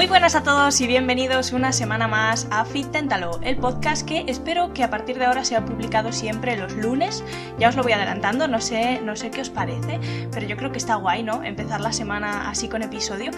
Muy buenas a todos y bienvenidos una semana más a Fit el podcast que espero que a partir de ahora sea publicado siempre los lunes. Ya os lo voy adelantando, no sé, no sé qué os parece, pero yo creo que está guay, ¿no? Empezar la semana así con episodio.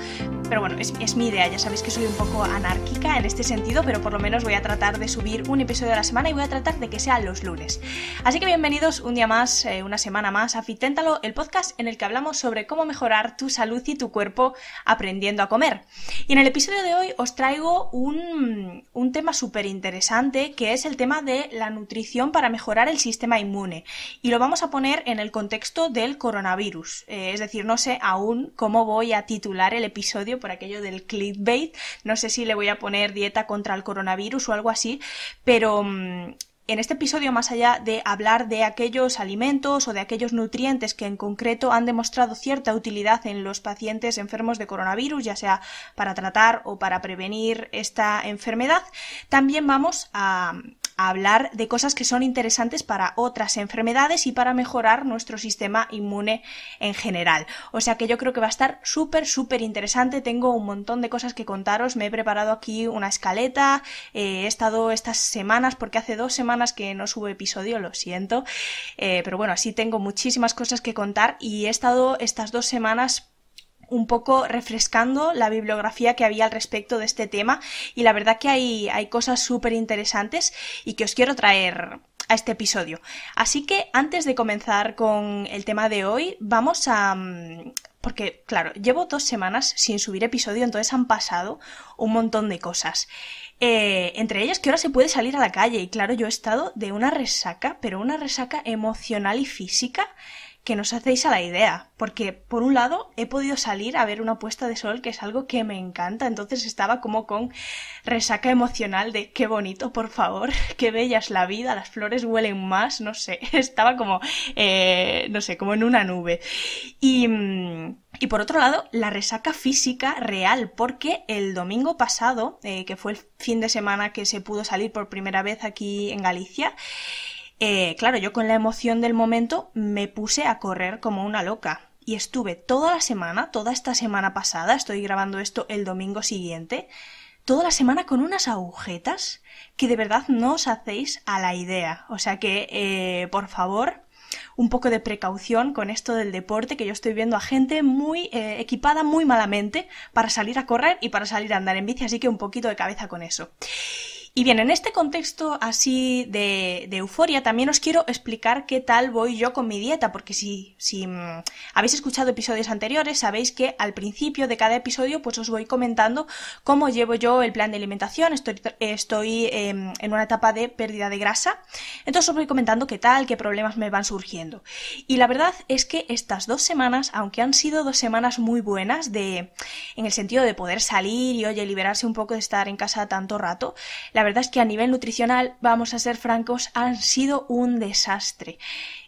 Pero bueno, es, mi idea, ya sabéis que soy un poco anárquica en este sentido, pero por lo menos voy a tratar de subir un episodio a la semana y voy a tratar de que sea los lunes. Así que bienvenidos un día más, eh, una semana más a Fit el podcast en el que hablamos sobre cómo mejorar tu salud y tu cuerpo aprendiendo a comer. Y en el episodio de hoy os traigo un, tema súper interesante que es el tema de la nutrición para mejorar el sistema inmune y lo vamos a poner en el contexto del coronavirus. Eh, es decir, no sé aún cómo voy a titular el episodio por aquello del clickbait, no sé si le voy a poner dieta contra el coronavirus o algo así, pero... Mm, en este episodio, más allá de hablar de aquellos alimentos o de aquellos nutrientes que en concreto han demostrado cierta utilidad en los pacientes enfermos de coronavirus, ya sea para tratar o para prevenir esta enfermedad, también vamos a hablar de cosas que son interesantes para otras enfermedades y para mejorar nuestro sistema inmune en general. O sea que yo creo que va a estar súper, súper interesante. Tengo un montón de cosas que contaros. Me he preparado aquí una escaleta. Eh, he estado estas semanas, porque hace dos semanas que no subo episodio, lo siento. Eh, pero bueno, así tengo muchísimas cosas que contar y he estado estas dos semanas un poco refrescando la bibliografía que había al respecto de este tema y la verdad que hay, hay cosas súper interesantes y que os quiero traer a este episodio. Así que antes de comenzar con el tema de hoy, vamos a... Mm, porque, claro, llevo dos semanas sin subir episodio, entonces han pasado un montón de cosas. Eh, entre ellas que ahora se puede salir a la calle y claro, yo he estado de una resaca, pero una resaca emocional y física que nos hacéis a la idea, porque por un lado he podido salir a ver una puesta de sol, que es algo que me encanta, entonces estaba como con resaca emocional de qué bonito, por favor, qué bella es la vida, las flores huelen más, no sé, estaba como, eh, no sé, como en una nube. Y, por otro lado, la resaca física real, porque el domingo pasado, eh, que fue el fin de semana que se pudo salir por primera vez aquí en Galicia, eh, claro, yo con la emoción del momento me puse a correr como una loca. Y estuve toda la semana, toda esta semana pasada, estoy grabando esto el domingo siguiente, toda la semana con unas agujetas que de verdad no os hacéis a la idea. O sea que, eh, por favor, un poco de precaución con esto del deporte, que yo estoy viendo a gente muy eh, equipada muy malamente para salir a correr y para salir a andar en bici, así que un poquito de cabeza con eso. Y bien, en este contexto así de, euforia, también os quiero explicar qué tal voy yo con mi dieta, porque si, si mm, habéis escuchado episodios anteriores, sabéis que al principio de cada episodio pues os voy comentando cómo llevo yo el plan de alimentación, estoy, em, en una etapa de pérdida de grasa, entonces os voy comentando qué tal, qué problemas me van surgiendo. Y la verdad es que estas dos semanas, aunque han sido dos semanas muy buenas, de, en el sentido de poder salir y, oye, liberarse un poco de estar en casa tanto rato, la la verdad es que a nivel nutricional, vamos a ser francos, han sido un desastre.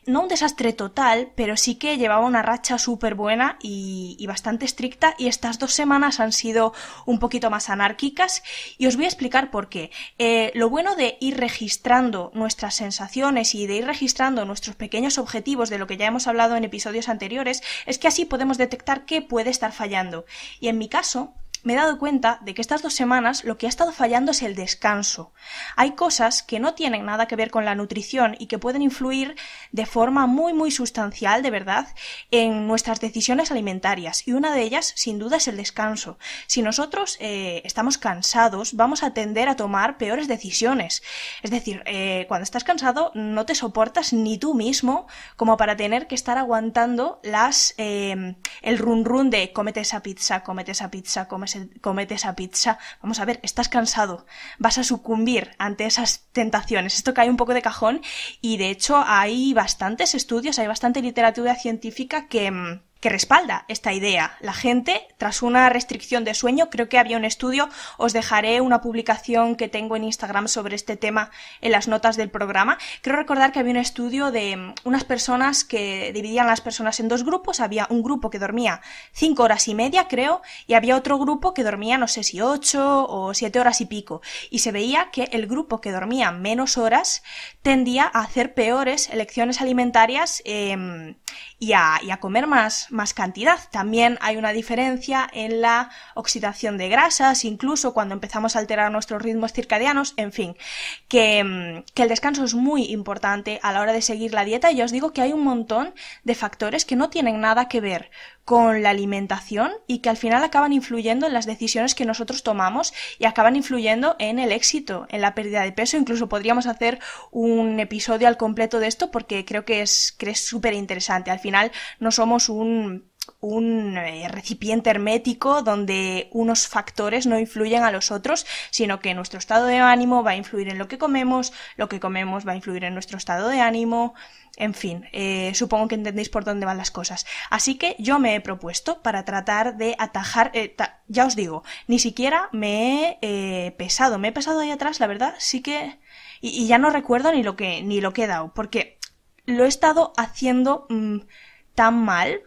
No un desastre total, pero sí que llevaba una racha súper buena y, bastante estricta y estas dos semanas han sido un poquito más anárquicas y os voy a explicar por qué. Eh, lo bueno de ir registrando nuestras sensaciones y de ir registrando nuestros pequeños objetivos de lo que ya hemos hablado en episodios anteriores es que así podemos detectar qué puede estar fallando. Y en mi caso, me he dado cuenta de que estas dos semanas lo que ha estado fallando es el descanso. Hay cosas que no tienen nada que ver con la nutrición y que pueden influir de forma muy muy sustancial, de verdad, en nuestras decisiones alimentarias. Y una de ellas, sin duda, es el descanso. Si nosotros eh, estamos cansados, vamos a tender a tomar peores decisiones. Es decir, eh, cuando estás cansado no te soportas ni tú mismo como para tener que estar aguantando las eh, el run run de cómete esa pizza, cómete esa pizza, cómete comete esa pizza. Vamos a ver, estás cansado, vas a sucumbir ante esas tentaciones. Esto cae un poco de cajón y de hecho hay bastantes estudios, hay bastante literatura científica que mm, que respalda esta idea. La gente, tras una restricción de sueño, creo que había un estudio, os dejaré una publicación que tengo en Instagram sobre este tema en las notas del programa. Creo recordar que había un estudio de mm, unas personas que dividían las personas en dos grupos. Había un grupo que dormía cinco horas y media, creo, y había otro grupo que dormía, no sé si ocho o siete horas y pico. Y se veía que el grupo que dormía menos horas tendía a hacer peores elecciones alimentarias em, y a comer más más cantidad. También hay una diferencia en la oxidación de grasas, incluso cuando empezamos a alterar nuestros ritmos circadianos, en fin, mm, que, el descanso es muy importante a la hora de seguir la dieta y os digo que hay un montón de factores que no tienen nada que ver con la alimentación y que al final acaban influyendo en las decisiones que nosotros tomamos y acaban influyendo en el éxito, en la pérdida de peso. Incluso podríamos hacer un episodio al completo de esto porque creo que es que es súper interesante. Al final no somos un un eh, recipiente hermético donde unos factores no influyen a los otros, sino que nuestro estado de ánimo va a influir en lo que comemos, lo que comemos va a influir en nuestro estado de ánimo, en fin, eh, supongo que entendéis por dónde van las cosas. Así que yo me he propuesto para tratar de atajar, eh, ya os digo, ni siquiera me he pesado, me he pesado ahí atrás, la verdad, sí que... Y, ya no recuerdo ni lo que, ni lo que he dado, porque lo he estado haciendo mm, tan mal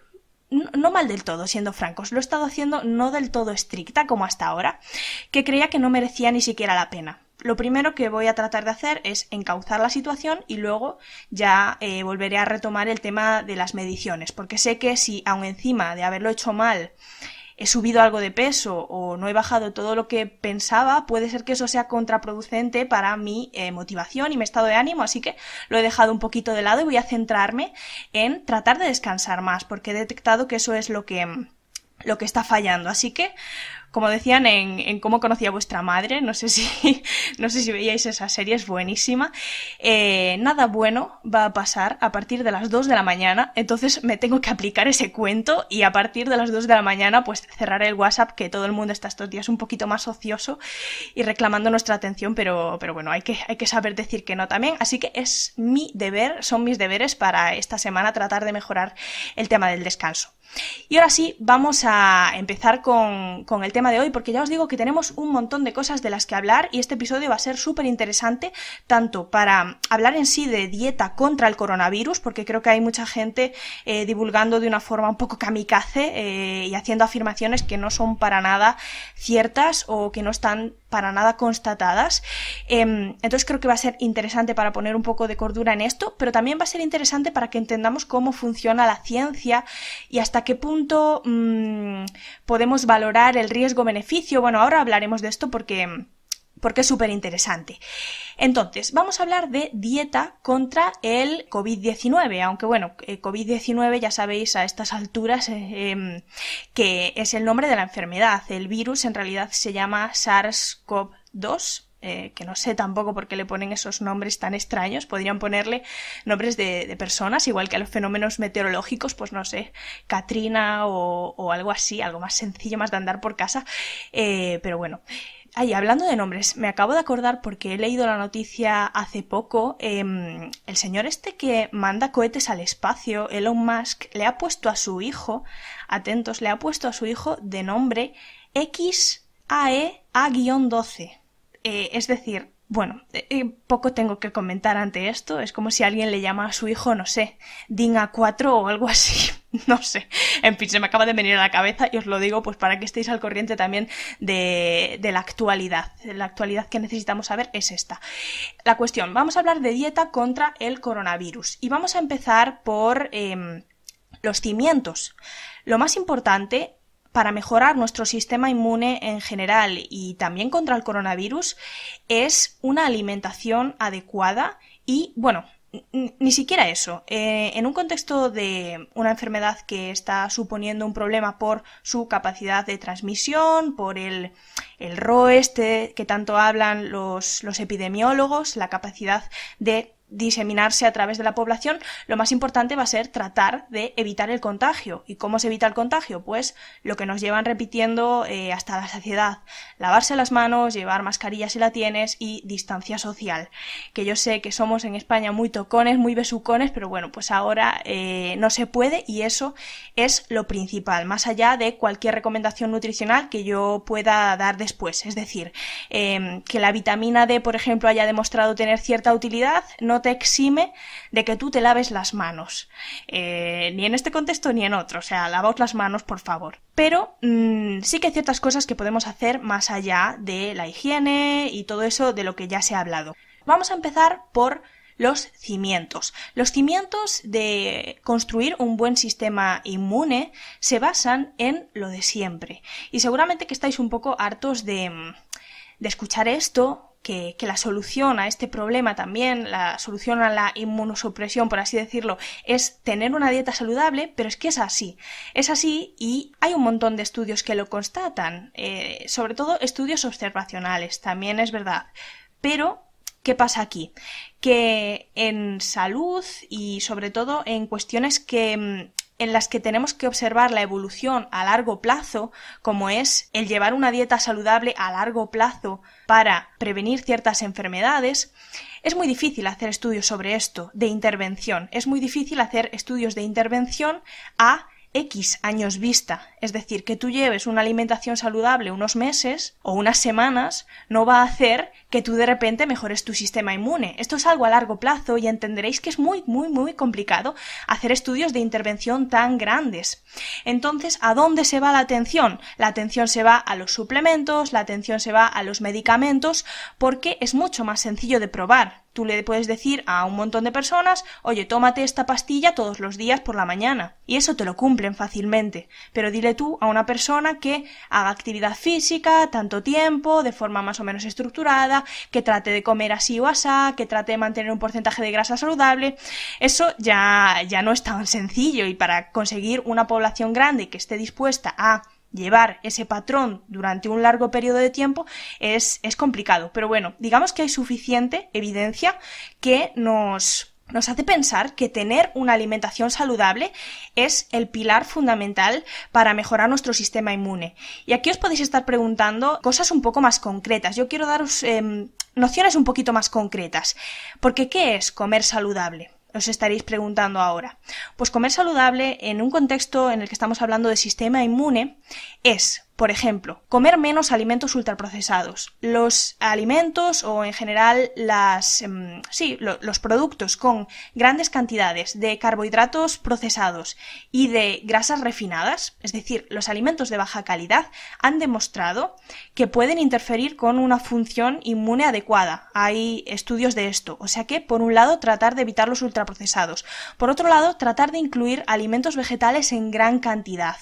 no, mal del todo, siendo francos, lo he estado haciendo no del todo estricta como hasta ahora, que creía que no merecía ni siquiera la pena lo primero que voy a tratar de hacer es encauzar la situación y luego ya eh, volveré a retomar el tema de las mediciones, porque sé que si aún encima de haberlo hecho mal he subido algo de peso o no he bajado todo lo que pensaba, puede ser que eso sea contraproducente para mi eh, motivación y mi estado de ánimo, así que lo he dejado un poquito de lado y voy a centrarme en tratar de descansar más, porque he detectado que eso es lo que lo que está fallando. Así que como decían, en, cómo conocía vuestra madre. No sé si, no sé si veíais esa serie, es buenísima. Eh, nada bueno va a pasar a partir de las 2 de la mañana, entonces me tengo que aplicar ese cuento y a partir de las 2 de la mañana pues cerraré el WhatsApp que todo el mundo está estos días un poquito más ocioso y reclamando nuestra atención, pero, pero bueno, hay que, hay que saber decir que no también. Así que es mi deber, son mis deberes para esta semana tratar de mejorar el tema del descanso. Y ahora sí, vamos a empezar con el tema de hoy porque ya os digo que tenemos un montón de cosas de las que hablar y este episodio va a ser súper interesante tanto para hablar en sí de dieta contra el coronavirus porque creo que hay mucha gente eh, divulgando de una forma un poco kamikaze eh, y haciendo afirmaciones que no son para nada ciertas o que no están para nada constatadas. Em, entonces creo que va a ser interesante para poner un poco de cordura en esto, pero también va a ser interesante para que entendamos cómo funciona la ciencia y hasta qué punto mm, podemos valorar el riesgo beneficio Bueno, ahora hablaremos de esto porque, porque es súper interesante. Entonces, vamos a hablar de dieta contra el COVID-19, aunque bueno, eh, COVID-19 ya sabéis a estas alturas eh, em, que es el nombre de la enfermedad. El virus en realidad se llama SARS-CoV-2 eh, que no sé tampoco por qué le ponen esos nombres tan extraños, podrían ponerle nombres de, personas, igual que a los fenómenos meteorológicos, pues no sé, Katrina o, algo así, algo más sencillo, más de andar por casa, eh, pero bueno. hablando de nombres, me acabo de acordar porque he leído la noticia hace poco. Em, el señor este que manda cohetes al espacio, Elon Musk, le ha puesto a su hijo, atentos, le ha puesto a su hijo de nombre XAE 12 eh, es decir, bueno, eh, eh, poco tengo que comentar ante esto. Es como si alguien le llama a su hijo, no sé, a 4 o algo así. No sé. En fin, se me acaba de venir a la cabeza y os lo digo pues para que estéis al corriente también de, la actualidad. La actualidad que necesitamos saber es esta. La cuestión, vamos a hablar de dieta contra el coronavirus. Y vamos a empezar por em, los cimientos. Lo más importante para mejorar nuestro sistema inmune en general y también contra el coronavirus es una alimentación adecuada y, bueno, ni siquiera eso. Eh, en un contexto de una enfermedad que está suponiendo un problema por su capacidad de transmisión, por el, roeste este que tanto hablan los, los epidemiólogos, la capacidad de diseminarse a través de la población, lo más importante va a ser tratar de evitar el contagio. ¿Y cómo se evita el contagio? Pues lo que nos llevan repitiendo eh, hasta la saciedad. Lavarse las manos, llevar mascarilla si la tienes y distancia social. Que yo sé que somos en España muy tocones, muy besucones, pero bueno, pues ahora eh, no se puede y eso es lo principal, más allá de cualquier recomendación nutricional que yo pueda dar después. Es decir, em, que la vitamina D, por ejemplo, haya demostrado tener cierta utilidad, no te exime de que tú te laves las manos. Eh, ni en este contexto ni en otro. O sea, lavaos las manos, por favor. Pero mm, sí que hay ciertas cosas que podemos hacer más allá de la higiene y todo eso de lo que ya se ha hablado. Vamos a empezar por los cimientos. Los cimientos de construir un buen sistema inmune se basan en lo de siempre. Y seguramente que estáis un poco hartos de, mm, de escuchar esto que, la solución a este problema también, la solución a la inmunosupresión, por así decirlo, es tener una dieta saludable, pero es que es así. Es así y hay un montón de estudios que lo constatan, eh, sobre todo estudios observacionales, también es verdad. Pero ¿Qué pasa aquí? Que en salud y sobre todo en cuestiones que mm, en las que tenemos que observar la evolución a largo plazo, como es el llevar una dieta saludable a largo plazo para prevenir ciertas enfermedades, es muy difícil hacer estudios sobre esto, de intervención. Es muy difícil hacer estudios de intervención a X años vista. Es decir, que tú lleves una alimentación saludable unos meses o unas semanas no va a hacer que tú de repente mejores tu sistema inmune. Esto es algo a largo plazo y entenderéis que es muy, muy, muy complicado hacer estudios de intervención tan grandes. Entonces, ¿a dónde se va la atención? La atención se va a los suplementos, la atención se va a los medicamentos, porque es mucho más sencillo de probar. Tú le puedes decir a un montón de personas, oye, tómate esta pastilla todos los días por la mañana. Y eso te lo cumplen fácilmente. Pero dile tú a una persona que haga actividad física tanto tiempo, de forma más o menos estructurada, que trate de comer así o asá, que trate de mantener un porcentaje de grasa saludable. Eso ya, ya no es tan sencillo y para conseguir una población grande que esté dispuesta a llevar ese patrón durante un largo periodo de tiempo es, complicado. Pero bueno, digamos que hay suficiente evidencia que nos nos hace pensar que tener una alimentación saludable es el pilar fundamental para mejorar nuestro sistema inmune. Y aquí os podéis estar preguntando cosas un poco más concretas. Yo quiero daros em, nociones un poquito más concretas. Porque ¿qué es comer saludable? os estaréis preguntando ahora. Pues comer saludable en un contexto en el que estamos hablando de sistema inmune es por ejemplo, comer menos alimentos ultraprocesados. Los alimentos o en general las, em, sí, los productos con grandes cantidades de carbohidratos procesados y de grasas refinadas, es decir, los alimentos de baja calidad, han demostrado que pueden interferir con una función inmune adecuada. Hay estudios de esto. O sea que, por un lado, tratar de evitar los ultraprocesados. Por otro lado, tratar de incluir alimentos vegetales en gran cantidad.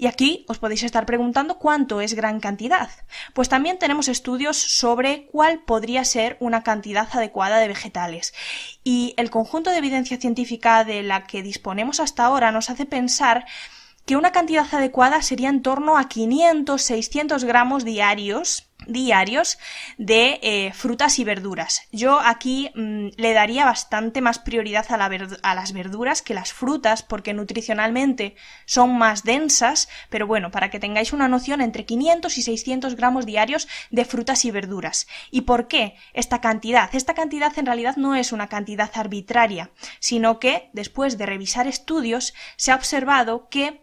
Y aquí os podéis estar preguntando cuánto es gran cantidad. Pues también tenemos estudios sobre cuál podría ser una cantidad adecuada de vegetales. Y el conjunto de evidencia científica de la que disponemos hasta ahora nos hace pensar que una cantidad adecuada sería en torno a 500-600 gramos diarios diarios de eh, frutas y verduras. Yo aquí mm, le daría bastante más prioridad a, a, las verduras que las frutas porque nutricionalmente son más densas, pero bueno, para que tengáis una noción, entre 500 y 600 gramos diarios de frutas y verduras. ¿Y por qué esta cantidad? Esta cantidad en realidad no es una cantidad arbitraria, sino que después de revisar estudios se ha observado que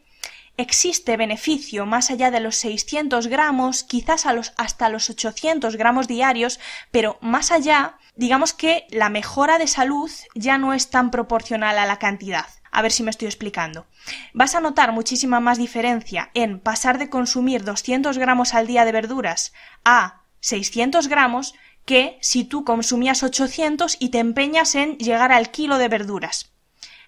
existe beneficio más allá de los 600 gramos, quizás a los, hasta los 800 gramos diarios, pero más allá, digamos que la mejora de salud ya no es tan proporcional a la cantidad. A ver si me estoy explicando. Vas a notar muchísima más diferencia en pasar de consumir 200 gramos al día de verduras a 600 gramos que si tú consumías 800 y te empeñas en llegar al kilo de verduras.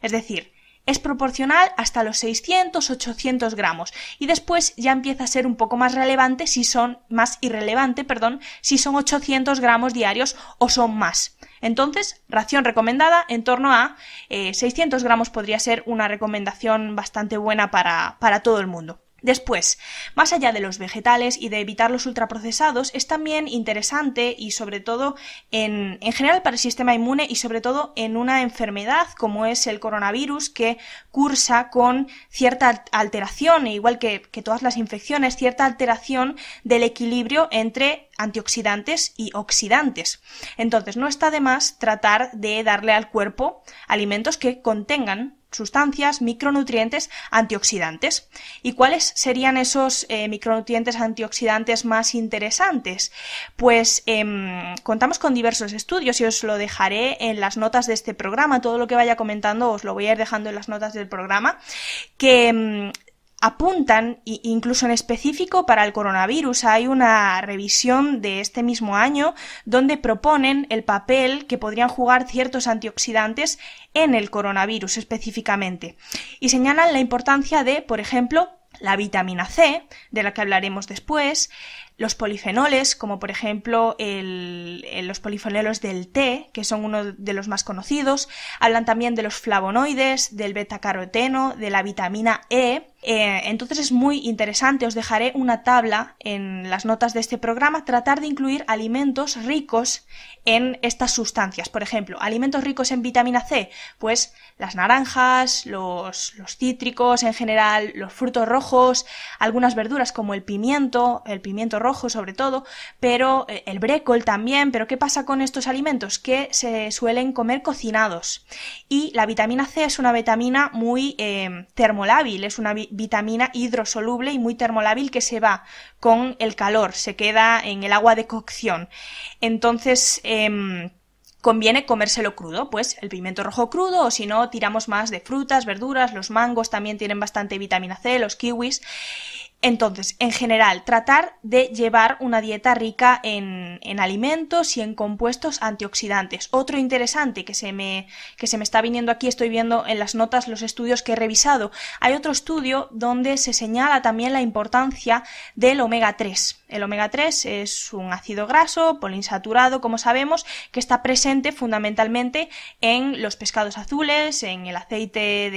Es decir, es proporcional hasta los 600-800 gramos y después ya empieza a ser un poco más relevante si son más irrelevante, perdón, si son 800 gramos diarios o son más. Entonces, ración recomendada en torno a 600 eh, gramos podría ser una recomendación bastante buena para todo el mundo. Después, más allá de los vegetales y de evitar los ultraprocesados, es también interesante y sobre todo en, general para el sistema inmune y sobre todo en una enfermedad como es el coronavirus que cursa con cierta alteración, e igual que, que todas las infecciones, cierta alteración del equilibrio entre antioxidantes y oxidantes. Entonces, no está de más tratar de darle al cuerpo alimentos que contengan sustancias, micronutrientes, antioxidantes. ¿Y cuáles serían esos eh, micronutrientes antioxidantes más interesantes? Pues em, contamos con diversos estudios y os lo dejaré en las notas de este programa. Todo lo que vaya comentando os lo voy a ir dejando en las notas del programa, que em, apuntan, incluso en específico para el coronavirus, hay una revisión de este mismo año donde proponen el papel que podrían jugar ciertos antioxidantes en el coronavirus específicamente. Y señalan la importancia de, por ejemplo, la vitamina C, de la que hablaremos después, los polifenoles, como por ejemplo los polifenoles del té, que son uno de los más conocidos, hablan también de los flavonoides, del beta-caroteno, de la vitamina E. Eh, entonces es muy interesante, os dejaré una tabla en las notas de este programa, tratar de incluir alimentos ricos en estas sustancias. Por ejemplo, alimentos ricos en vitamina C, pues las naranjas, los, cítricos en general, los frutos rojos, algunas verduras como el pimiento, el pimiento rojo sobre todo, pero eh, el brécol también. Pero ¿qué pasa con estos alimentos? Que se suelen comer cocinados. Y la vitamina C es una vitamina muy eh, termolábil, es una vitamina hidrosoluble y muy termolábil que se va con el calor, se queda en el agua de cocción. Entonces, em, conviene comérselo crudo, pues el pimiento rojo crudo o si no tiramos más de frutas, verduras, los mangos también tienen bastante vitamina C, los kiwis entonces, en general, tratar de llevar una dieta rica en, alimentos y en compuestos antioxidantes. Otro interesante que se, me, que se me está viniendo aquí, estoy viendo en las notas los estudios que he revisado. Hay otro estudio donde se señala también la importancia del omega 3. El omega 3 es un ácido graso poliinsaturado, como sabemos, que está presente fundamentalmente en los pescados azules, en el aceite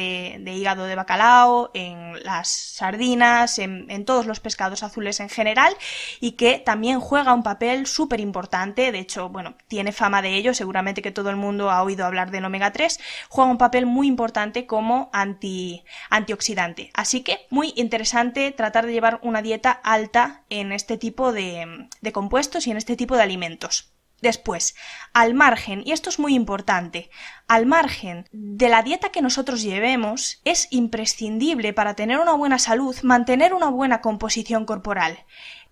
de, hígado de bacalao, en las sardinas, en, todos los pescados azules en general, y que también juega un papel súper importante. De hecho, bueno, tiene fama de ello, seguramente que todo el mundo ha oído hablar del omega 3, juega un papel muy importante como anti, antioxidante. Así que muy interesante tratar de llevar una dieta alta en este tipo de, de compuestos y en este tipo de alimentos. Después, al margen, y esto es muy importante, al margen de la dieta que nosotros llevemos, es imprescindible para tener una buena salud mantener una buena composición corporal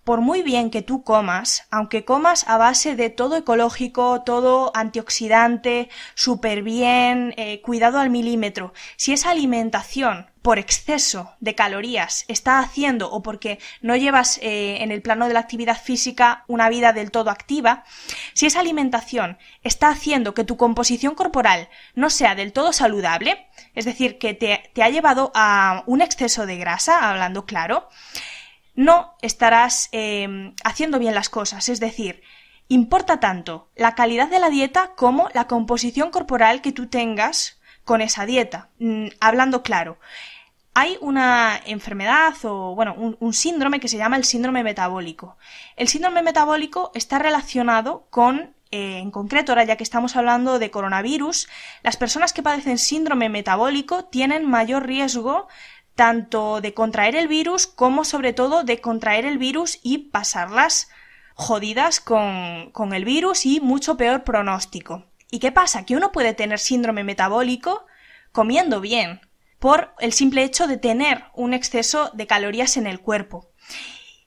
por muy bien que tú comas, aunque comas a base de todo ecológico, todo antioxidante, súper bien, eh, cuidado al milímetro, si esa alimentación por exceso de calorías está haciendo o porque no llevas eh, en el plano de la actividad física una vida del todo activa, si esa alimentación está haciendo que tu composición corporal no sea del todo saludable, es decir, que te, te ha llevado a un exceso de grasa, hablando claro, no estarás eh, haciendo bien las cosas. Es decir, importa tanto la calidad de la dieta como la composición corporal que tú tengas con esa dieta. Mm, hablando claro, hay una enfermedad o, bueno, un, síndrome que se llama el síndrome metabólico. El síndrome metabólico está relacionado con, eh, en concreto, ahora ya que estamos hablando de coronavirus, las personas que padecen síndrome metabólico tienen mayor riesgo tanto de contraer el virus como sobre todo de contraer el virus y pasarlas jodidas con, con el virus y mucho peor pronóstico. ¿Y qué pasa? Que uno puede tener síndrome metabólico comiendo bien, por el simple hecho de tener un exceso de calorías en el cuerpo.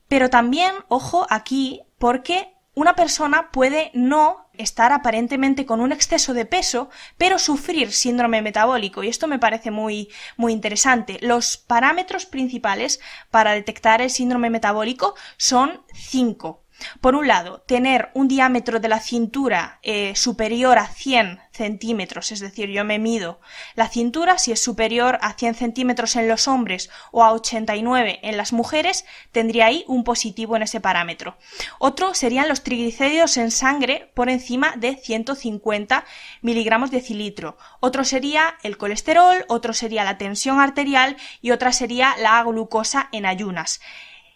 Pero también, ojo aquí, porque una persona puede no estar aparentemente con un exceso de peso, pero sufrir síndrome metabólico. Y esto me parece muy, muy interesante. Los parámetros principales para detectar el síndrome metabólico son cinco. Por un lado, tener un diámetro de la cintura eh, superior a 100 centímetros, es decir, yo me mido la cintura, si es superior a 100 centímetros en los hombres o a 89 en las mujeres, tendría ahí un positivo en ese parámetro. Otro serían los triglicéridos en sangre por encima de 150 miligramos de cilitro. Otro sería el colesterol, otro sería la tensión arterial y otra sería la glucosa en ayunas.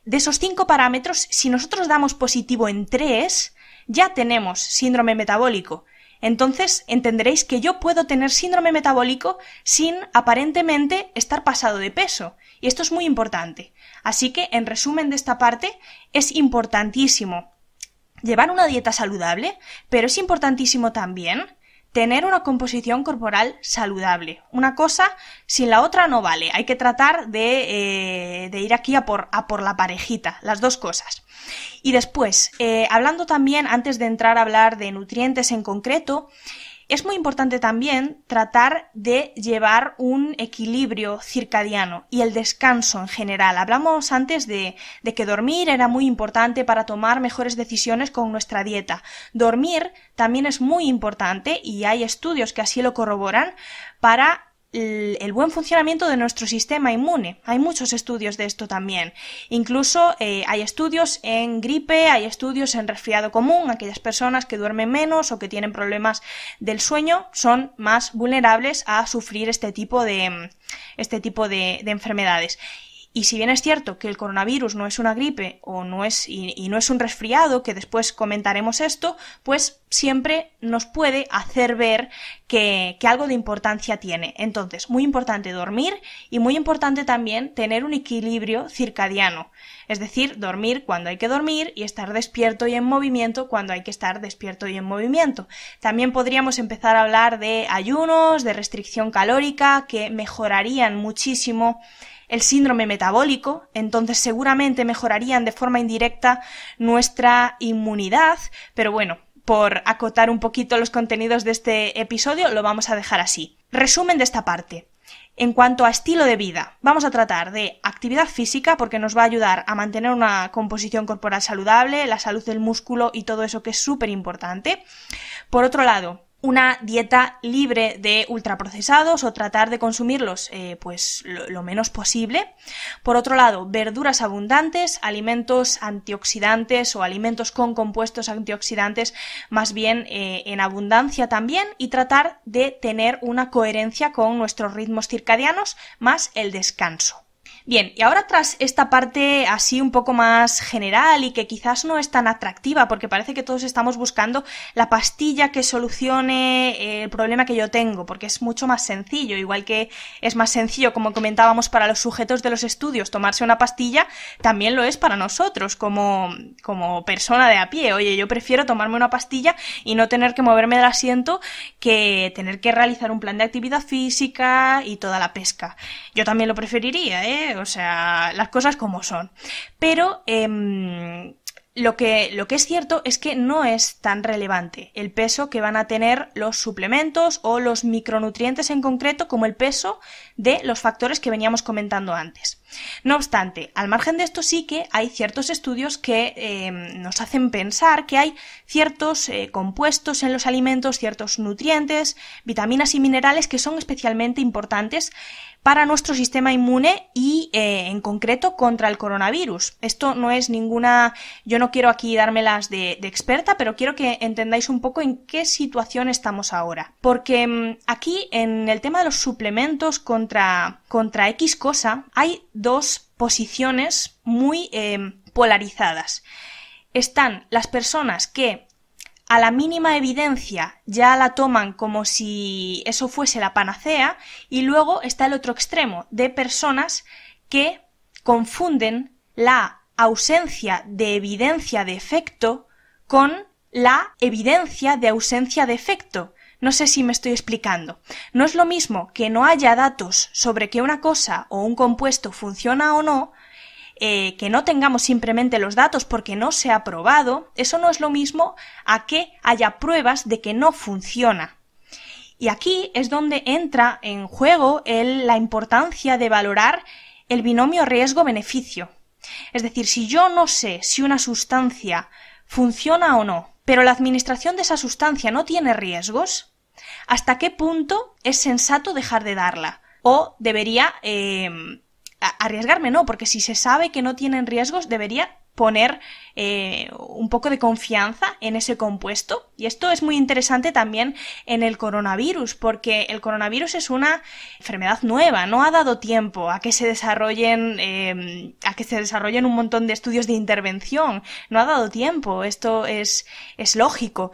De esos cinco parámetros, si nosotros damos positivo en tres, ya tenemos síndrome metabólico entonces entenderéis que yo puedo tener síndrome metabólico sin aparentemente estar pasado de peso. Y esto es muy importante. Así que, en resumen de esta parte, es importantísimo llevar una dieta saludable, pero es importantísimo también tener una composición corporal saludable. Una cosa sin la otra no vale. Hay que tratar de, eh, ir aquí a por la parejita, las dos cosas. Y después, eh, hablando también, antes de entrar a hablar de nutrientes en concreto, es muy importante también tratar de llevar un equilibrio circadiano y el descanso en general. Hablamos antes de, de, que dormir era muy importante para tomar mejores decisiones con nuestra dieta. Dormir también es muy importante y hay estudios que así lo corroboran para el buen funcionamiento de nuestro sistema inmune. Hay muchos estudios de esto también. Incluso eh, hay estudios en gripe, hay estudios en resfriado común. Aquellas personas que duermen menos o que tienen problemas del sueño son más vulnerables a sufrir este tipo de, este tipo de enfermedades. Y si bien es cierto que el coronavirus no es una gripe o no es, y, no es un resfriado, que después comentaremos esto, pues siempre nos puede hacer ver que algo de importancia tiene. Entonces, muy importante dormir y muy importante también tener un equilibrio circadiano. Es decir, dormir cuando hay que dormir y estar despierto y en movimiento cuando hay que estar despierto y en movimiento. También podríamos empezar a hablar de ayunos, de restricción calórica, que mejorarían muchísimo el síndrome metabólico, entonces seguramente mejorarían de forma indirecta nuestra inmunidad, pero bueno, por acotar un poquito los contenidos de este episodio, lo vamos a dejar así. Resumen de esta parte. En cuanto a estilo de vida, vamos a tratar de actividad física porque nos va a ayudar a mantener una composición corporal saludable, la salud del músculo y todo eso que es súper importante. Por otro lado, una dieta libre de ultraprocesados o tratar de consumirlos eh, pues lo, menos posible. Por otro lado, verduras abundantes, alimentos antioxidantes o alimentos con compuestos antioxidantes más bien eh, en abundancia también y tratar de tener una coherencia con nuestros ritmos circadianos más el descanso. Bien, y ahora tras esta parte así un poco más general y que quizás no es tan atractiva, porque parece que todos estamos buscando la pastilla que solucione eh, el problema que yo tengo, porque es mucho más sencillo, igual que es más sencillo, como comentábamos, para los sujetos de los estudios tomarse una pastilla, también lo es para nosotros, como, como persona de a pie. Oye, yo prefiero tomarme una pastilla y no tener que moverme del asiento que tener que realizar un plan de actividad física y toda la pesca. Yo también lo preferiría, ¿eh? o sea, las cosas como son. Pero em, lo, lo que es cierto es que no es tan relevante el peso que van a tener los suplementos o los micronutrientes en concreto como el peso de los factores que veníamos comentando antes. No obstante, al margen de esto sí que hay ciertos estudios que em, nos hacen pensar que hay ciertos eh, compuestos en los alimentos, ciertos nutrientes, vitaminas y minerales que son especialmente importantes para nuestro sistema inmune y eh, en concreto contra el coronavirus. Esto no es ninguna, yo no quiero aquí dármelas de, de experta, pero quiero que entendáis un poco en qué situación estamos ahora. Porque em, aquí en el tema de los suplementos contra, contra X cosa hay dos posiciones muy eh, polarizadas. Están las personas que a la mínima evidencia ya la toman como si eso fuese la panacea y luego está el otro extremo de personas que confunden la ausencia de evidencia de efecto con la evidencia de ausencia de efecto. No sé si me estoy explicando. No es lo mismo que no haya datos sobre que una cosa o un compuesto funciona o no, eh, que no tengamos simplemente los datos porque no se ha probado, eso no es lo mismo a que haya pruebas de que no funciona. Y aquí es donde entra en juego la importancia de valorar el binomio riesgo-beneficio. Es decir, si yo no sé si una sustancia funciona o no, pero la administración de esa sustancia no tiene riesgos, hasta qué punto es sensato dejar de darla o debería eh, arriesgarme, no, porque si se sabe que no tienen riesgos, debería poner eh, un poco de confianza en ese compuesto. Y esto es muy interesante también en el coronavirus, porque el coronavirus es una enfermedad nueva, no ha dado tiempo a que se desarrollen, eh, a que se desarrollen un montón de estudios de intervención, no ha dado tiempo, esto es, es lógico.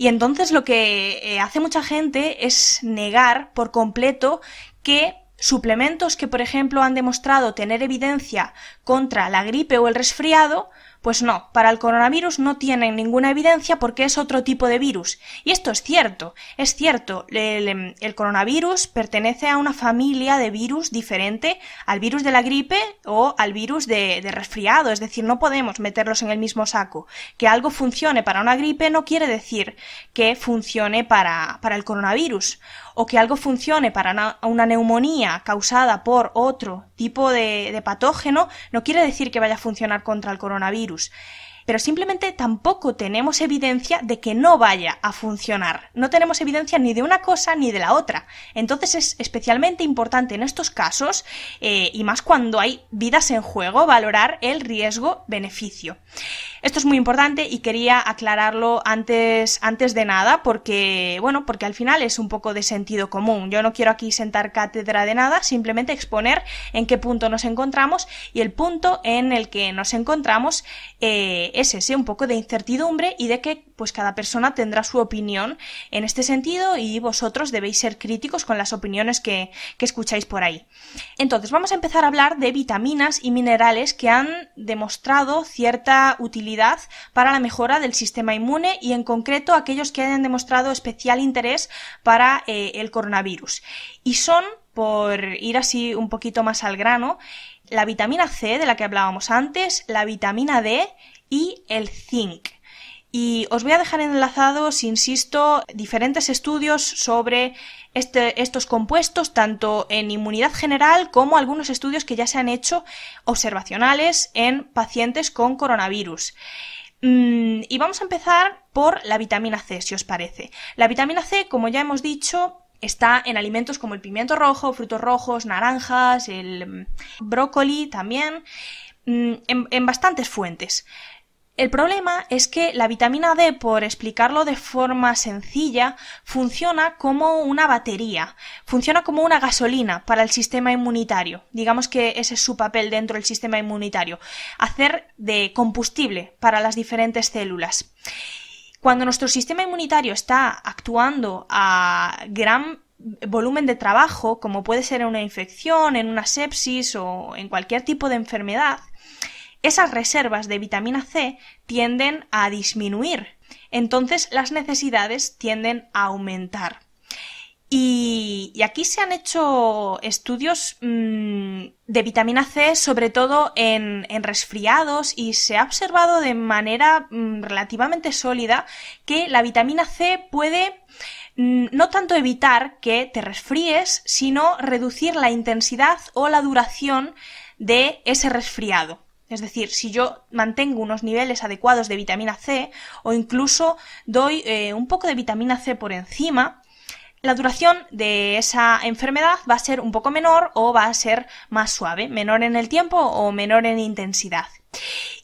Y entonces lo que eh, hace mucha gente es negar por completo que suplementos que, por ejemplo, han demostrado tener evidencia contra la gripe o el resfriado, pues no, para el coronavirus no tienen ninguna evidencia porque es otro tipo de virus. Y esto es cierto, es cierto, em, el, coronavirus pertenece a una familia de virus diferente al virus de la gripe o al virus de, resfriado, es decir, no podemos meterlos en el mismo saco. Que algo funcione para una gripe no quiere decir que funcione para, para el coronavirus o que algo funcione para una, neumonía causada por otro tipo de patógeno, no quiere decir que vaya a funcionar contra el coronavirus pero simplemente tampoco tenemos evidencia de que no vaya a funcionar. No tenemos evidencia ni de una cosa ni de la otra. Entonces es especialmente importante en estos casos, eh, y más cuando hay vidas en juego, valorar el riesgo-beneficio. Esto es muy importante y quería aclararlo antes, antes de nada, porque, bueno, porque al final es un poco de sentido común. Yo no quiero aquí sentar cátedra de nada, simplemente exponer en qué punto nos encontramos y el punto en el que nos encontramos eh, es ese, un poco de incertidumbre y de que pues cada persona tendrá su opinión en este sentido y vosotros debéis ser críticos con las opiniones que, escucháis por ahí. Entonces vamos a empezar a hablar de vitaminas y minerales que han demostrado cierta utilidad para la mejora del sistema inmune y en concreto aquellos que hayan demostrado especial interés para eh, el coronavirus. Y son, por ir así un poquito más al grano, la vitamina C de la que hablábamos antes, la vitamina D y el zinc. Y os voy a dejar enlazados, insisto, diferentes estudios sobre este, estos compuestos, tanto en inmunidad general como algunos estudios que ya se han hecho observacionales en pacientes con coronavirus. Mm, y vamos a empezar por la vitamina C, si os parece. La vitamina C, como ya hemos dicho, está en alimentos como el pimiento rojo, frutos rojos, naranjas, el mm, brócoli también, mm, en, en bastantes fuentes. El problema es que la vitamina D, por explicarlo de forma sencilla, funciona como una batería, funciona como una gasolina para el sistema inmunitario. Digamos que ese es su papel dentro del sistema inmunitario, hacer de combustible para las diferentes células. Cuando nuestro sistema inmunitario está actuando a gran volumen de trabajo, como puede ser en una infección, en una sepsis o en cualquier tipo de enfermedad, esas reservas de vitamina C tienden a disminuir. Entonces las necesidades tienden a aumentar. Y, aquí se han hecho estudios mm, de vitamina C, sobre todo en, resfriados, y se ha observado de manera mm, relativamente sólida que la vitamina C puede mm, no tanto evitar que te resfríes, sino reducir la intensidad o la duración de ese resfriado. Es decir, si yo mantengo unos niveles adecuados de vitamina C o incluso doy eh, un poco de vitamina C por encima, la duración de esa enfermedad va a ser un poco menor o va a ser más suave, menor en el tiempo o menor en intensidad.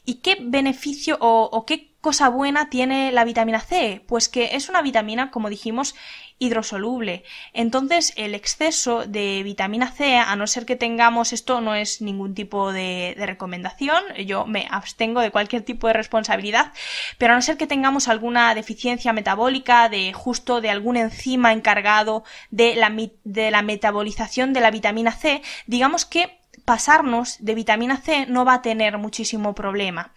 ¿Y qué beneficio o, o qué cosa buena tiene la vitamina C? Pues que es una vitamina, como dijimos, hidrosoluble. Entonces, el exceso de vitamina C, a no ser que tengamos esto, no es ningún tipo de, recomendación. Yo me abstengo de cualquier tipo de responsabilidad, pero a no ser que tengamos alguna deficiencia metabólica de justo de algún enzima encargado de la, de la metabolización de la vitamina C, digamos que pasarnos de vitamina C no va a tener muchísimo problema.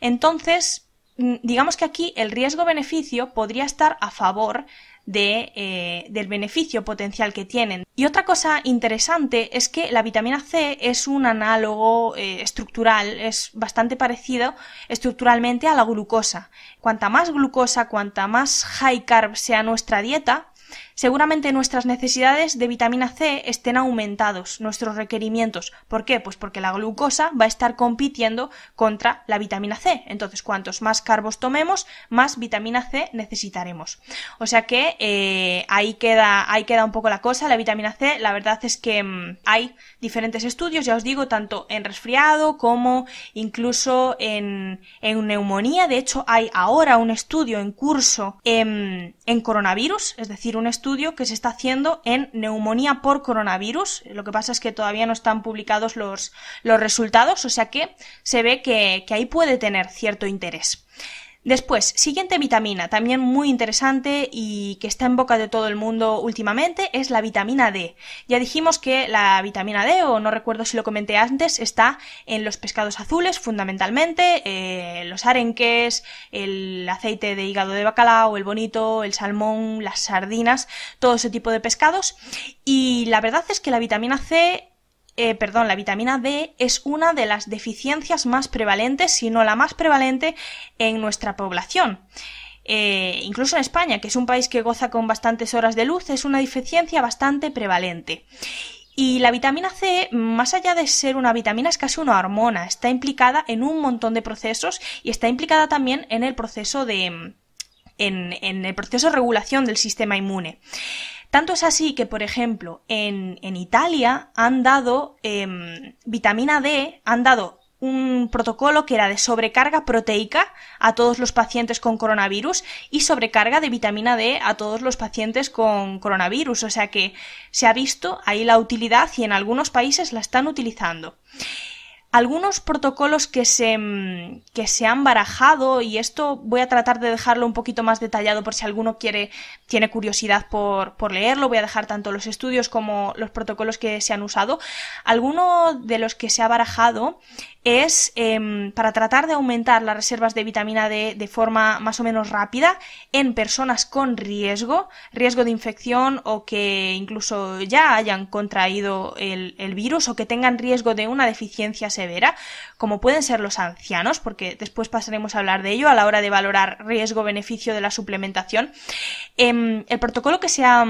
Entonces, mm, digamos que aquí el riesgo-beneficio podría estar a favor de, eh, del beneficio potencial que tienen. Y otra cosa interesante es que la vitamina C es un análogo eh, estructural, es bastante parecido estructuralmente a la glucosa. Cuanta más glucosa, cuanta más high carb sea nuestra dieta, Seguramente nuestras necesidades de vitamina C estén aumentados, nuestros requerimientos. ¿Por qué? Pues porque la glucosa va a estar compitiendo contra la vitamina C. Entonces, cuantos más carbos tomemos, más vitamina C necesitaremos. O sea que eh, ahí, queda, ahí queda un poco la cosa. La vitamina C, la verdad es que mm, hay diferentes estudios, ya os digo, tanto en resfriado como incluso en, neumonía. De hecho, hay ahora un estudio en curso en, em, en coronavirus, es decir, un estudio estudio que se está haciendo en neumonía por coronavirus. Lo que pasa es que todavía no están publicados los, los resultados, o sea que se ve que, que ahí puede tener cierto interés. Después, siguiente vitamina, también muy interesante y que está en boca de todo el mundo últimamente, es la vitamina D. Ya dijimos que la vitamina D, o no recuerdo si lo comenté antes, está en los pescados azules fundamentalmente, eh, los arenques, el aceite de hígado de bacalao, el bonito, el salmón, las sardinas, todo ese tipo de pescados. Y la verdad es que la vitamina C eh, perdón, la vitamina D es una de las deficiencias más prevalentes, si no la más prevalente, en nuestra población. Eh, incluso en España, que es un país que goza con bastantes horas de luz, es una deficiencia bastante prevalente. Y la vitamina C, más allá de ser una vitamina, es casi una hormona. Está implicada en un montón de procesos y está implicada también en el proceso de. en, en el proceso de regulación del sistema inmune. Tanto es así que, por ejemplo, en, Italia han dado em, vitamina D, han dado un protocolo que era de sobrecarga proteica a todos los pacientes con coronavirus y sobrecarga de vitamina D a todos los pacientes con coronavirus. O sea que se ha visto ahí la utilidad y en algunos países la están utilizando algunos protocolos que se, mm, que se han barajado, y esto voy a tratar de dejarlo un poquito más detallado por si alguno quiere, tiene curiosidad por, por leerlo, voy a dejar tanto los estudios como los protocolos que se han usado. Alguno de los que se ha barajado es em, para tratar de aumentar las reservas de vitamina D de forma más o menos rápida en personas con riesgo, riesgo de infección o que incluso ya hayan contraído el, el virus o que tengan riesgo de una deficiencia severa, como pueden ser los ancianos, porque después pasaremos a hablar de ello a la hora de valorar riesgo-beneficio de la suplementación. Em, el protocolo que se ha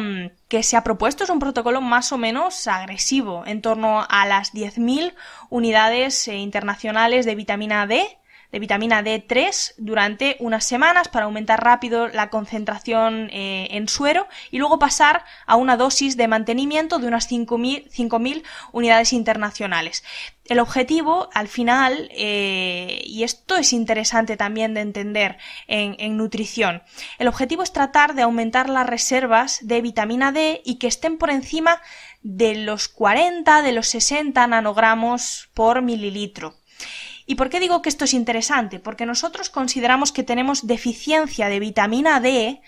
que se ha propuesto es un protocolo más o menos agresivo, en torno a las 10.000 unidades eh, internacionales de vitamina D de vitamina D3 durante unas semanas para aumentar rápido la concentración eh, en suero y luego pasar a una dosis de mantenimiento de unas 5.000 unidades internacionales. El objetivo, al final, eh, y esto es interesante también de entender en, nutrición, el objetivo es tratar de aumentar las reservas de vitamina D y que estén por encima de los 40, de los 60 nanogramos por mililitro. ¿Y por qué digo que esto es interesante? Porque nosotros consideramos que tenemos deficiencia de vitamina D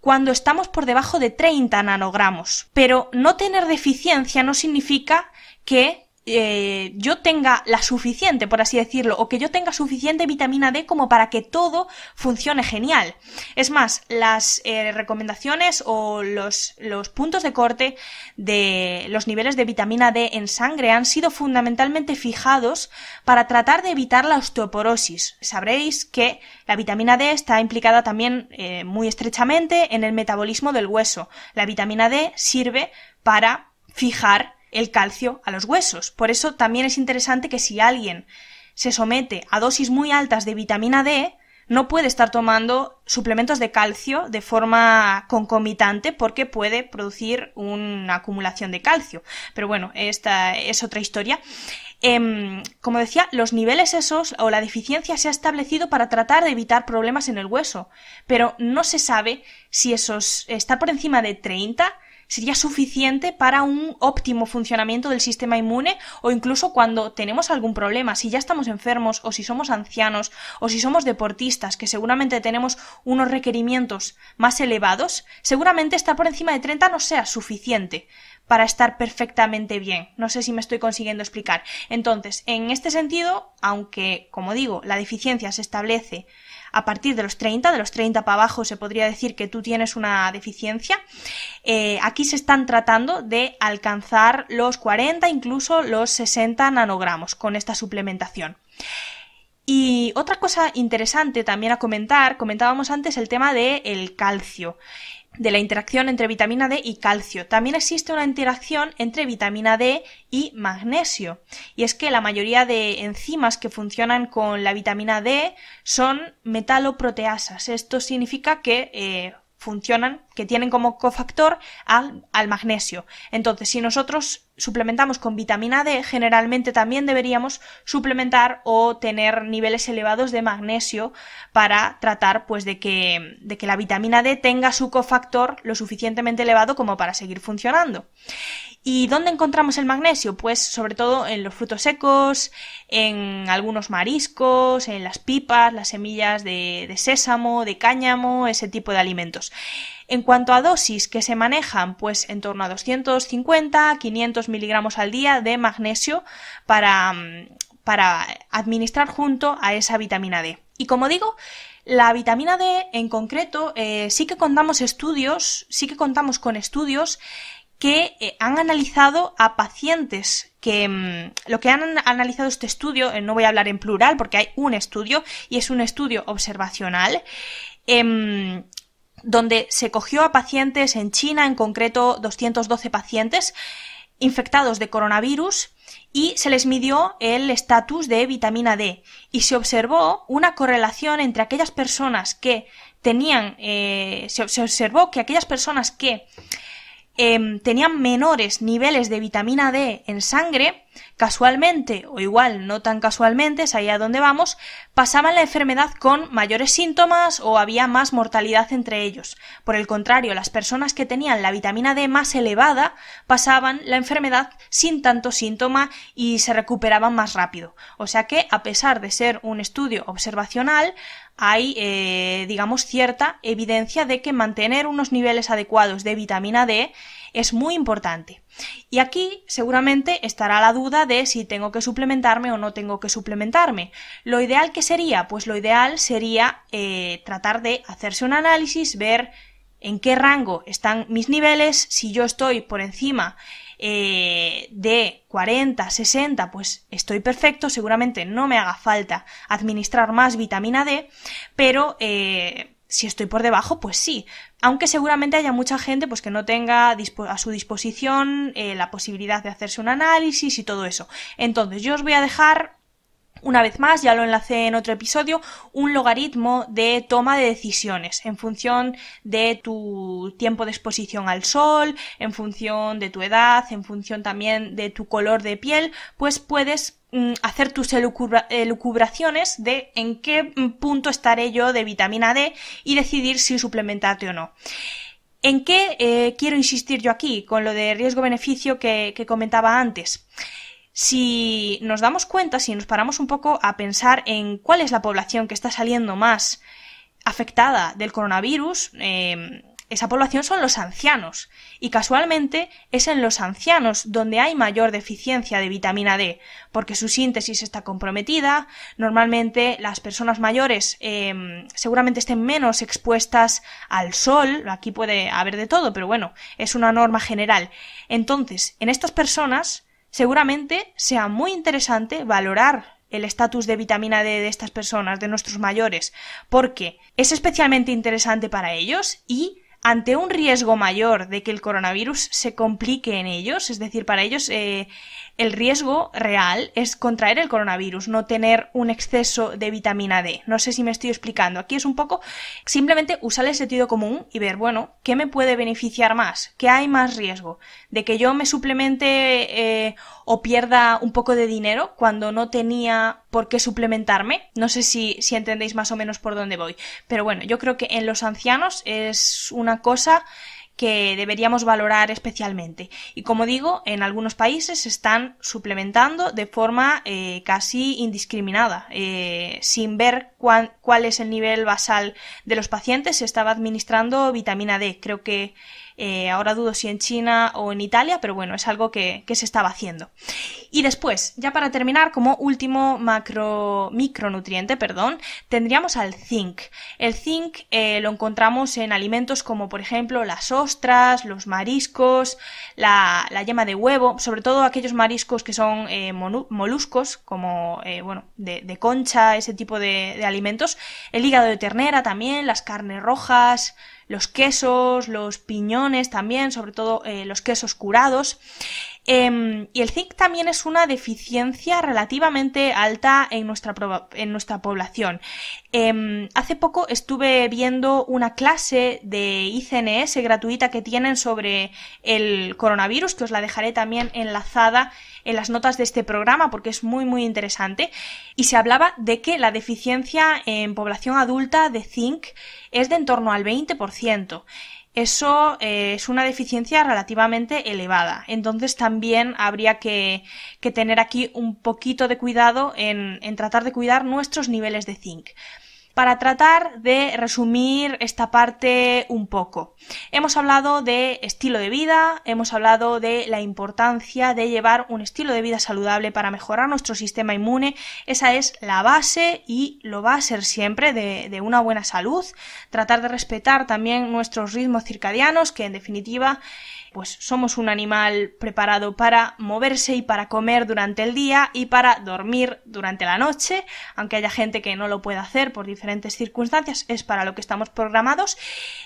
cuando estamos por debajo de 30 nanogramos. Pero no tener deficiencia no significa que eh, yo tenga la suficiente, por así decirlo, o que yo tenga suficiente vitamina D como para que todo funcione genial. Es más, las eh, recomendaciones o los, puntos de corte de los niveles de vitamina D en sangre han sido fundamentalmente fijados para tratar de evitar la osteoporosis. Sabréis que la vitamina D está implicada también eh, muy estrechamente en el metabolismo del hueso. La vitamina D sirve para fijar el calcio a los huesos. Por eso también es interesante que si alguien se somete a dosis muy altas de vitamina D, no puede estar tomando suplementos de calcio de forma concomitante porque puede producir una acumulación de calcio. Pero bueno, esta es otra historia. Em, como decía, los niveles esos o la deficiencia se ha establecido para tratar de evitar problemas en el hueso, pero no se sabe si esos está por encima de 30 sería suficiente para un óptimo funcionamiento del sistema inmune o incluso cuando tenemos algún problema, si ya estamos enfermos o si somos ancianos o si somos deportistas, que seguramente tenemos unos requerimientos más elevados, seguramente estar por encima de 30 no sea suficiente para estar perfectamente bien. No sé si me estoy consiguiendo explicar. Entonces, en este sentido, aunque, como digo, la deficiencia se establece a partir de los 30, de los 30 para abajo se podría decir que tú tienes una deficiencia. Eh, aquí se están tratando de alcanzar los 40, incluso los 60 nanogramos con esta suplementación. Y otra cosa interesante también a comentar, comentábamos antes el tema del calcio de la interacción entre vitamina D y calcio. También existe una interacción entre vitamina D y magnesio. Y es que la mayoría de enzimas que funcionan con la vitamina D son metaloproteasas. Esto significa que eh, funcionan, que tienen como cofactor al, al, magnesio. Entonces, si nosotros suplementamos con vitamina D, generalmente también deberíamos suplementar o tener niveles elevados de magnesio para tratar pues de que, de que la vitamina D tenga su cofactor lo suficientemente elevado como para seguir funcionando. ¿Y dónde encontramos el magnesio? Pues sobre todo en los frutos secos, en algunos mariscos, en las pipas, las semillas de, sésamo, de cáñamo, ese tipo de alimentos. En cuanto a dosis que se manejan, pues en torno a 250, 500 miligramos al día de magnesio para, para administrar junto a esa vitamina D. Y como digo, la vitamina D en concreto eh, sí que contamos estudios, sí que contamos con estudios que eh, han analizado a pacientes que mm, lo que han analizado este estudio, eh, no voy a hablar en plural porque hay un estudio y es un estudio observacional, em, donde se cogió a pacientes en China, en concreto 212 pacientes infectados de coronavirus y se les midió el estatus de vitamina D y se observó una correlación entre aquellas personas que tenían, eh, se, observó que aquellas personas que Em, tenían menores niveles de vitamina D en sangre, casualmente, o igual no tan casualmente, es ahí a donde vamos, pasaban la enfermedad con mayores síntomas o había más mortalidad entre ellos. Por el contrario, las personas que tenían la vitamina D más elevada pasaban la enfermedad sin tanto síntoma y se recuperaban más rápido. O sea que, a pesar de ser un estudio observacional, hay, eh, digamos, cierta evidencia de que mantener unos niveles adecuados de vitamina D es muy importante. Y aquí seguramente estará la duda de si tengo que suplementarme o no tengo que suplementarme. Lo ideal que sería, pues lo ideal sería eh, tratar de hacerse un análisis, ver en qué rango están mis niveles, si yo estoy por encima eh, de 40, 60, pues estoy perfecto, seguramente no me haga falta administrar más vitamina D, pero... Eh, si estoy por debajo, pues sí. Aunque seguramente haya mucha gente pues, que no tenga a su disposición eh, la posibilidad de hacerse un análisis y todo eso. Entonces, yo os voy a dejar una vez más, ya lo enlacé en otro episodio, un logaritmo de toma de decisiones en función de tu tiempo de exposición al sol, en función de tu edad, en función también de tu color de piel, pues puedes mm, hacer tus elucubraciones de en qué mm, punto estaré yo de vitamina D y decidir si suplementarte o no. ¿En qué eh, quiero insistir yo aquí con lo de riesgo-beneficio que comentaba antes? si nos damos cuenta, si nos paramos un poco a pensar en cuál es la población que está saliendo más afectada del coronavirus, em, esa población son los ancianos. Y casualmente es en los ancianos donde hay mayor deficiencia de vitamina D, porque su síntesis está comprometida. Normalmente las personas mayores em, seguramente estén menos expuestas al sol. Aquí puede haber de todo, pero bueno, es una norma general. Entonces, en estas personas seguramente sea muy interesante valorar el estatus de vitamina D de estas personas, de nuestros mayores, porque es especialmente interesante para ellos y ante un riesgo mayor de que el coronavirus se complique en ellos, es decir, para ellos eh, el riesgo real es contraer el coronavirus, no tener un exceso de vitamina D. No sé si me estoy explicando. Aquí es un poco simplemente usar el sentido común y ver, bueno, ¿qué me puede beneficiar más? ¿Qué hay más riesgo? ¿De que yo me suplemente eh, o pierda un poco de dinero cuando no tenía por qué suplementarme? No sé si, si entendéis más o menos por dónde voy. Pero bueno, yo creo que en los ancianos es una cosa que deberíamos valorar especialmente. Y como digo, en algunos países se están suplementando de forma eh, casi indiscriminada. Eh, sin ver cuál es el nivel basal de los pacientes, se estaba administrando vitamina D. Creo que eh, ahora dudo si en China o en Italia, pero bueno, es algo que, se estaba haciendo. Y después, ya para terminar, como último macro, micronutriente, perdón, tendríamos al zinc. El zinc eh, lo encontramos en alimentos como por ejemplo las ostras, los mariscos, la, yema de huevo, sobre todo aquellos mariscos que son eh, moluscos, como bueno, de, concha, ese tipo de alimentos, el hígado de ternera también, las carnes rojas, los quesos, los piñones también, sobre todo eh, los quesos curados. Em, y el zinc también es una deficiencia relativamente alta en nuestra, población. Em, hace poco estuve viendo una clase de ICNS gratuita que tienen sobre el coronavirus, que os la dejaré también enlazada en las notas de este programa porque es muy muy interesante y se hablaba de que la deficiencia en población adulta de zinc es de en torno al 20% eso eh, es una deficiencia relativamente elevada. Entonces también habría que, tener aquí un poquito de cuidado en, en tratar de cuidar nuestros niveles de zinc para tratar de resumir esta parte un poco. Hemos hablado de estilo de vida, hemos hablado de la importancia de llevar un estilo de vida saludable para mejorar nuestro sistema inmune. Esa es la base y lo va a ser siempre de, una buena salud. Tratar de respetar también nuestros ritmos circadianos, que en definitiva pues somos un animal preparado para moverse y para comer durante el día y para dormir durante la noche, aunque haya gente que no lo pueda hacer por diferentes circunstancias, es para lo que estamos programados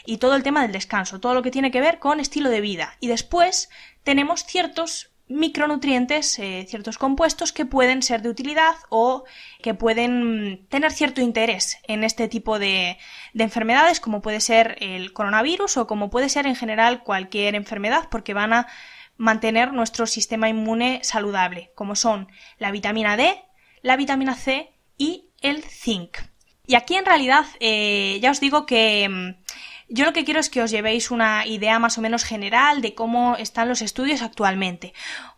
y todo el tema del descanso, todo lo que tiene que ver con estilo de vida. Y después tenemos ciertos micronutrientes, eh, ciertos compuestos que pueden ser de utilidad o que pueden mm, tener cierto interés en este tipo de, enfermedades, como puede ser el coronavirus o como puede ser en general cualquier enfermedad, porque van a mantener nuestro sistema inmune saludable, como son la vitamina D, la vitamina C y el zinc. Y aquí en realidad eh, ya os digo que mm, yo lo que quiero es que os llevéis una idea más o menos general de cómo están los estudios actualmente.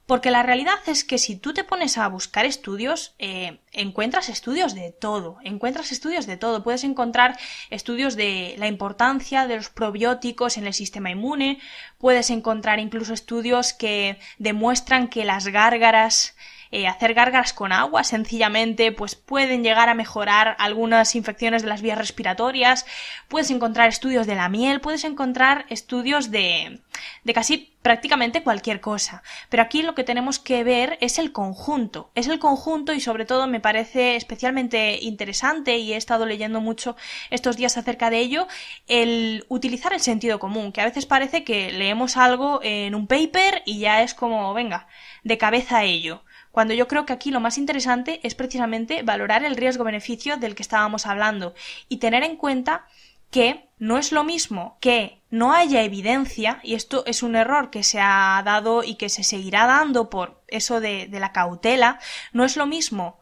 Porque la realidad es que si tú te pones a buscar estudios, eh, encuentras estudios de todo, encuentras estudios de todo. Puedes encontrar estudios de la importancia de los probióticos en el sistema inmune, puedes encontrar incluso estudios que demuestran que las gárgaras eh, hacer gárgaras con agua sencillamente, pues pueden llegar a mejorar algunas infecciones de las vías respiratorias, puedes encontrar estudios de la miel, puedes encontrar estudios de, de casi prácticamente cualquier cosa. Pero aquí lo que tenemos que ver es el conjunto. Es el conjunto y sobre todo me parece especialmente interesante y he estado leyendo mucho estos días acerca de ello, el utilizar el sentido común, que a veces parece que leemos algo en un paper y ya es como, venga, de cabeza a ello. Cuando yo creo que aquí lo más interesante es precisamente valorar el riesgo-beneficio del que estábamos hablando y tener en cuenta que no es lo mismo que no haya evidencia, y esto es un error que se ha dado y que se seguirá dando por eso de, la cautela, no es lo mismo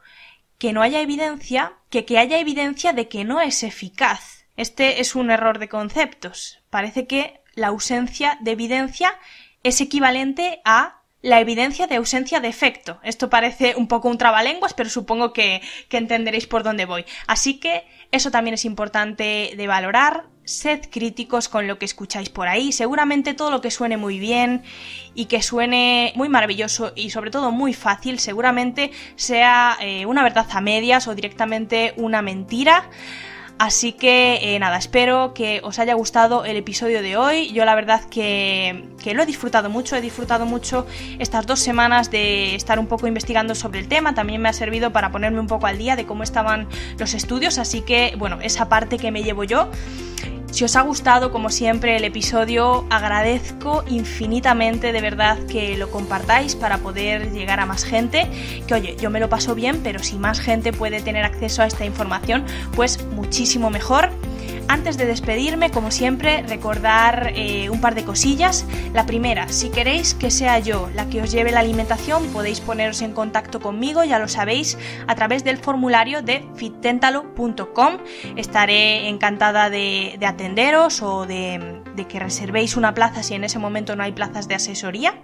que no haya evidencia que que haya evidencia de que no es eficaz. Este es un error de conceptos. Parece que la ausencia de evidencia es equivalente a la evidencia de ausencia de efecto. Esto parece un poco un trabalenguas, pero supongo que, entenderéis por dónde voy. Así que eso también es importante de valorar. Sed críticos con lo que escucháis por ahí. Seguramente todo lo que suene muy bien y que suene muy maravilloso y sobre todo muy fácil, seguramente sea eh, una verdad a medias o directamente una mentira. Así que eh, nada, espero que os haya gustado el episodio de hoy. Yo la verdad que, que, lo he disfrutado mucho, he disfrutado mucho estas dos semanas de estar un poco investigando sobre el tema. También me ha servido para ponerme un poco al día de cómo estaban los estudios, así que bueno, esa parte que me llevo yo. Si os ha gustado, como siempre, el episodio, agradezco infinitamente de verdad que lo compartáis para poder llegar a más gente. Que oye, yo me lo paso bien, pero si más gente puede tener acceso a esta información, pues muchísimo mejor. Antes de despedirme, como siempre, recordar eh, un par de cosillas. La primera, si queréis que sea yo la que os lleve la alimentación, podéis poneros en contacto conmigo, ya lo sabéis, a través del formulario de fittentalo.com. Estaré encantada de atenderos o de de que reservéis una plaza si en ese momento no hay plazas de asesoría.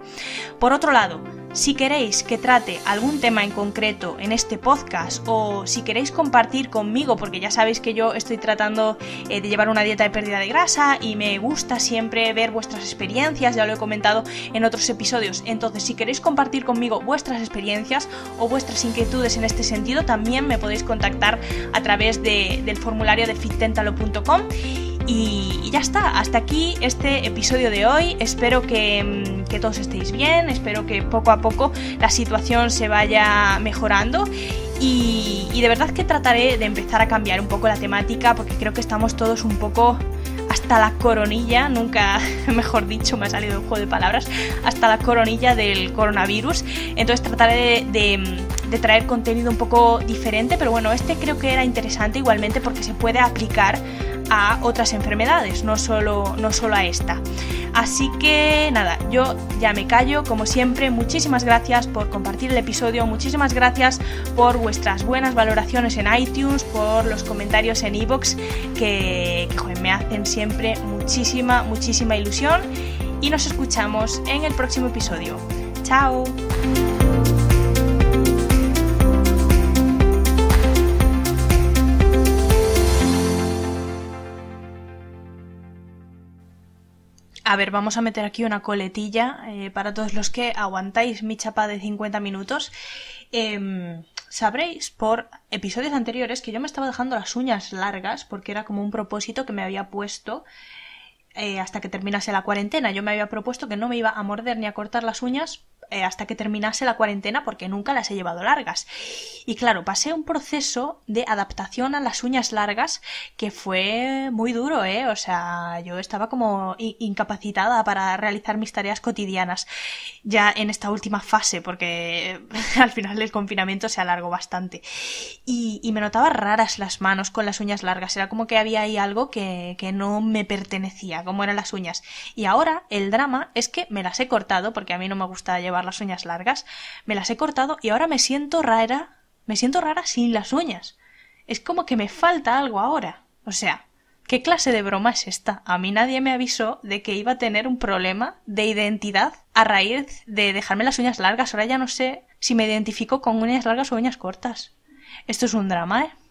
Por otro lado, si queréis que trate algún tema en concreto en este podcast o si queréis compartir conmigo, porque ya sabéis que yo estoy tratando eh, de llevar una dieta de pérdida de grasa y me gusta siempre ver vuestras experiencias, ya lo he comentado en otros episodios. Entonces, si queréis compartir conmigo vuestras experiencias o vuestras inquietudes en este sentido, también me podéis contactar a través del formulario de fittentalo.com. Y, ya está, hasta aquí este episodio de hoy. Espero mm, que, todos estéis bien, espero que poco a poco la situación se vaya mejorando y, de verdad que trataré de empezar a cambiar un poco la temática porque creo que estamos todos un poco hasta la coronilla, nunca, mejor dicho, me ha salido un juego de palabras, hasta la coronilla del coronavirus. Entonces trataré mm, de traer contenido un poco diferente, pero bueno, este creo que era interesante igualmente porque se puede aplicar a otras enfermedades, no solo, no a esta. Así que nada, yo ya me callo, como siempre, muchísimas gracias por compartir el episodio, muchísimas gracias por vuestras buenas valoraciones en iTunes, por los comentarios en iVoox, que, me hacen siempre muchísima, muchísima ilusión y nos escuchamos en el próximo episodio. ¡Chao! A ver, vamos a meter aquí una coletilla eh, para todos los que aguantáis mi chapa de 50 minutos. Em, sabréis por episodios anteriores que yo me estaba dejando las uñas largas porque era como un propósito que me había puesto eh, hasta que terminase la cuarentena. Yo me había propuesto que no me iba a morder ni a cortar las uñas eh, hasta que terminase la cuarentena porque nunca las he llevado largas. Y claro, pasé un proceso de adaptación a las uñas largas que fue muy duro, ¿eh? O sea, yo estaba como incapacitada para realizar mis tareas cotidianas ya en esta última fase porque al final el confinamiento se alargó bastante. Y, me notaba raras las manos con las uñas largas, era como que había ahí algo que, que no me pertenecía, como eran las uñas. Y ahora el drama es que me las he cortado porque a mí no me gusta llevar las uñas largas, me las he cortado y ahora me siento rara, me siento rara sin las uñas. Es como que me falta algo ahora. O sea, ¿qué clase de broma es esta? A mí nadie me avisó de que iba a tener un problema de identidad a raíz de dejarme las uñas largas. Ahora ya no sé si me identifico con uñas largas o uñas cortas. Esto es un drama, ¿eh?